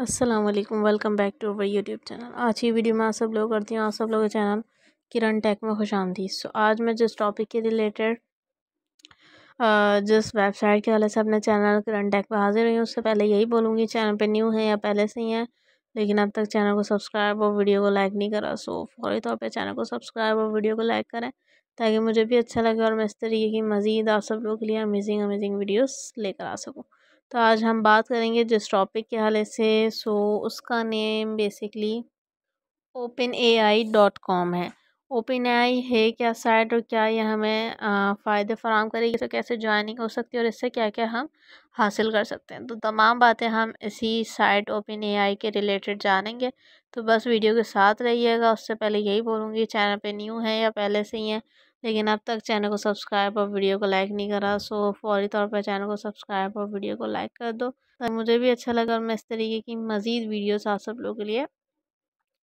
Aslam welcome back to our YouTube channel आज की video में आप सब लोग करती हूँ आप सब लोग चैनल किरण टेक में खुश आमदी सो आज मैं जिस टॉपिक के रिलेटेड जिस वेबसाइट के वाले से अपने चैनल किरण टेक पर हाजिर हुई हूँ उससे पहले यही बोलूँगी चैनल पे न्यू है या पहले से ही है लेकिन अब तक चैनल को सब्सक्राइब और वीडियो को लाइक नहीं करा सो फौरी तौर पर चैनल को सब्सक्राइब और वीडियो को लाइक करें ताकि मुझे भी अच्छा लगे और मैं इस तरीके की मज़ीद आप सब लोग के लिए अमेजिंग अमेजिंग वीडियोज़ लेकर आ सकूँ तो आज हम बात करेंगे जिस टॉपिक के हवाले से सो उसका name basically open A I dot com है ओपन ए आई है क्या साइट और क्या ये हमें फ़ायदे फराम करेगी तो कैसे ज्वाइनिंग हो सकती है और इससे क्या क्या हम हासिल कर सकते हैं तो तमाम बातें हम इसी साइट ओपन ए आई के रिलेटेड जानेंगे तो बस वीडियो के साथ रहिएगा उससे पहले यही बोलूँगी चैनल पे न्यू हैं या पहले से ही हैं लेकिन अब तक चैनल को सब्सक्राइब और वीडियो को लाइक नहीं करा सो फौरी तौर पर चैनल को सब्सक्राइब और वीडियो को लाइक कर दो तो मुझे भी अच्छा लगा और मैं इस तरीके की मज़ीद वीडियोस आप सब लोगों के लिए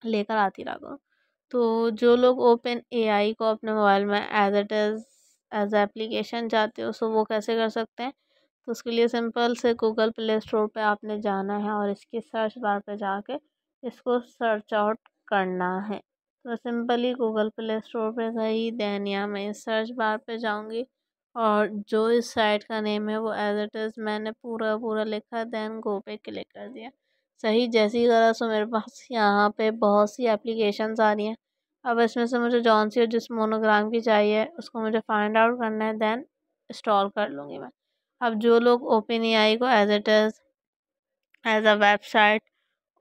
लेकर आती रहा तो जो लोग ओपन एआई को अपने मोबाइल में as at as as application चाहते हो सो वो कैसे कर सकते हैं तो उसके लिए सिंपल से गूगल प्ले स्टोर पर आपने जाना है और इसकी सर्च बार पर जाके इसको सर्च आउट करना है तो सिंपली गूगल प्ले स्टोर पे गई दैन या मैं सर्च बार पे जाऊँगी और जो इस साइट का नेम है वो एज इट इज़ मैंने पूरा पूरा लिखा दैन गो पे क्लिक कर दिया सही जैसी गलत सो मेरे पास यहाँ पे बहुत सी एप्लीकेशंस आ रही हैं अब इसमें से मुझे जॉन सी और जिस मोनोग्राम की चाहिए उसको मुझे फाइंड आउट करना है दैन इंस्टॉल कर लूँगी मैं अब जो लोग ओपन ए आई को as it is as a website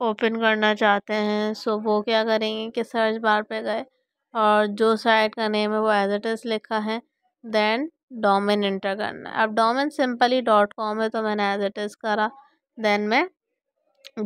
open करना चाहते हैं सो वो क्या करेंगे कि सर्च बार पे गए और जो साइट का नेम है वो एज इट इज़ लिखा है दैन डोमेन इंटर करना है अब डोमेन सिंपली डॉट कॉम है तो मैंने एज इट इज़ करा देन मैं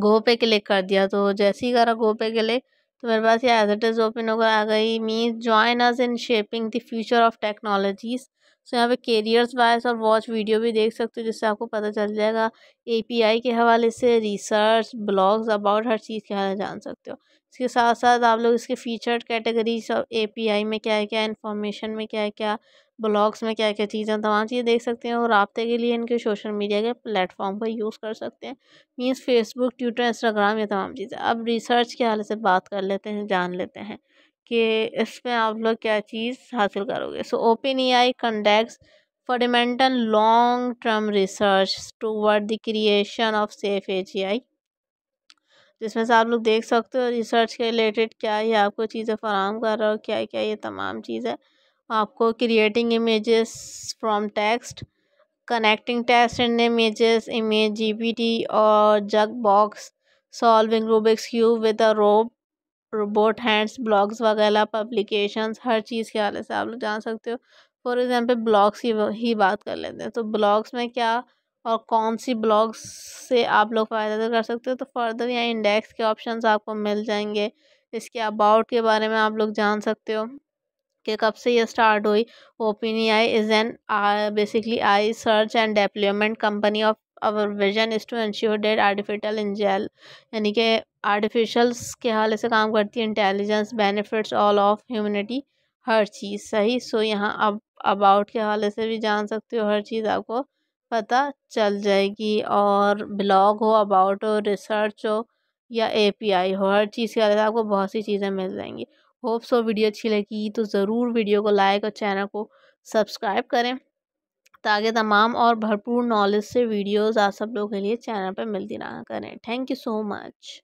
गो पे क्लिक कर दिया तो जैसे ही करा गो पे क्लिक तो मेरे पास ये एज इट इज़ ओपन होकर आ गई means join us in shaping the future of technologies so यहाँ पे कैरियर्स वाइज और वॉच वीडियो भी देख सकते हो जिससे आपको पता चल जाएगा एपीआई के हवाले से रिसर्च ब्लॉग्स अबाउट हर चीज़ के हवाले जान सकते हो इसके साथ साथ आप लोग इसके फीचर्ड कैटेगरीज और आई में क्या है क्या इन्फॉर्मेशन में क्या है क्या ब्लॉग्स में क्या क्या चीज़ें तमाम चीज़ें देख सकते हैं और रबते के लिए इनके सोशल मीडिया के प्लेटफॉर्म का यूज़ कर सकते हैं मीन्स फेसबुक ट्विटर इंस्टाग्राम ये तमाम चीज़ें अब रिसर्च के हाले से बात कर लेते हैं जान लेते हैं कि इसमें आप लोग क्या चीज़ हासिल करोगे so open A I conduct fundamental long term research toward the creation of safe A G I जिसमें से आप लोग देख सकते हो रिसर्च के रिलेटेड क्या ये आपको चीज़ें फराम कर रहा हो क्या क्या ये तमाम चीज़ें आपको creating images from text connecting text and images image G P T और Jukebox solving Rubik's cube with a rob robot hands blogs वगैरह पब्लिकेशंस हर चीज़ के हवाले से आप लोग जान सकते हो फॉर एग्ज़ाम्पल ब्लॉग्स की ही बात कर लेते हैं तो ब्लॉग्स में क्या और कौन सी ब्लॉग्स से आप लोग फ़ायदा तो कर सकते हो तो फर्दर यहाँ इंडेक्स के ऑप्शंस आपको मिल जाएंगे इसके अबाउट के बारे में आप लोग जान सकते हो कि कब से ये स्टार्ट हुई OpenAI is an basically research and development company of our vision is to ensure that in इंजेल यानी कि आर्टिफिशल्स के हवाले से काम करती है intelligence benefits all of humanity हर चीज़ सही सो यहाँ अब अबाउट के हवाले से भी जान सकते हो हर चीज़ आपको पता चल जाएगी और ब्लॉग हो अबाउट हो रिसर्च हो या ए पी आई हो हर चीज़ के से आपको बहुत सी चीज़ें मिल जाएंगी होप सो वीडियो अच्छी लगी तो ज़रूर वीडियो को लाइक और चैनल को सब्सक्राइब करें ताकि तमाम और भरपूर नॉलेज से वीडियोस आप सब लोगों के लिए चैनल पर मिलती रहा करें थैंक यू सो मच